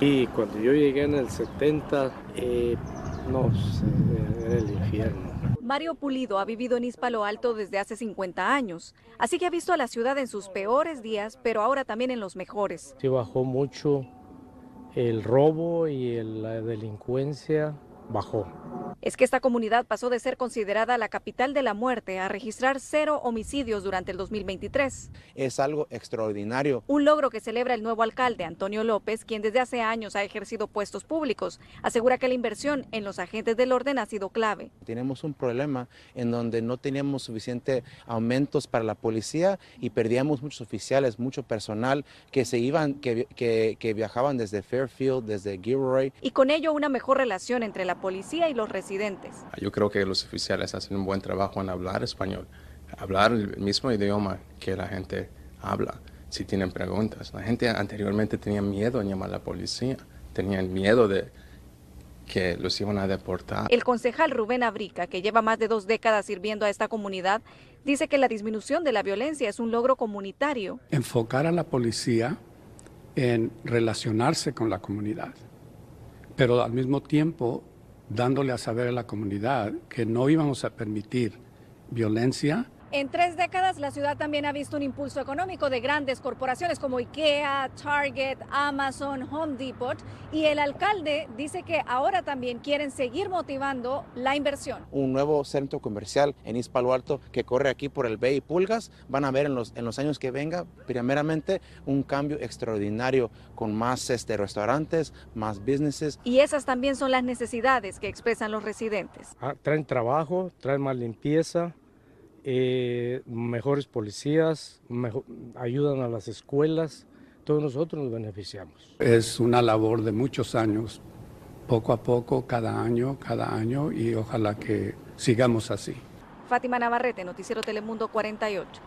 Y cuando yo llegué en el 70, eh, no, era el infierno. Mario Pulido ha vivido en Hispalo Alto desde hace 50 años, así que ha visto a la ciudad en sus peores días, pero ahora también en los mejores. Se bajó mucho el robo y la delincuencia, bajó. Es que esta comunidad pasó de ser considerada la capital de la muerte a registrar cero homicidios durante el 2023. Es algo extraordinario. Un logro que celebra el nuevo alcalde, Antonio López, quien desde hace años ha ejercido puestos públicos. Asegura que la inversión en los agentes del orden ha sido clave. Tenemos un problema en donde no teníamos suficientes aumentos para la policía y perdíamos muchos oficiales, mucho personal que se iban, que, que viajaban desde Fairfield, desde Gilroy. Y con ello una mejor relación entre la policía y los residentes. Ah, yo creo que los oficiales hacen un buen trabajo en hablar español, hablar el mismo idioma que la gente habla si tienen preguntas. La gente anteriormente tenía miedo en llamar a la policía, tenían miedo de que los iban a deportar. El concejal Rubén Abrica, que lleva más de dos décadas sirviendo a esta comunidad, dice que la disminución de la violencia es un logro comunitario. Enfocar a la policía en relacionarse con la comunidad, pero al mismo tiempo dándole a saber a la comunidad que no íbamos a permitir violencia, en tres décadas la ciudad también ha visto un impulso económico de grandes corporaciones como IKEA, Target, Amazon, Home Depot y el alcalde dice que ahora también quieren seguir motivando la inversión. Un nuevo centro comercial en Hispalo Alto que corre aquí por el Bay y Pulgas, van a ver en los, en los años que venga primeramente un cambio extraordinario con más este, restaurantes, más businesses. Y esas también son las necesidades que expresan los residentes. Ah, traen trabajo, traen más limpieza, eh, mejores policías, ayudan a las escuelas, todos nosotros nos beneficiamos. Es una labor de muchos años, poco a poco, cada año, cada año, y ojalá que sigamos así. Fátima Navarrete, Noticiero Telemundo 48.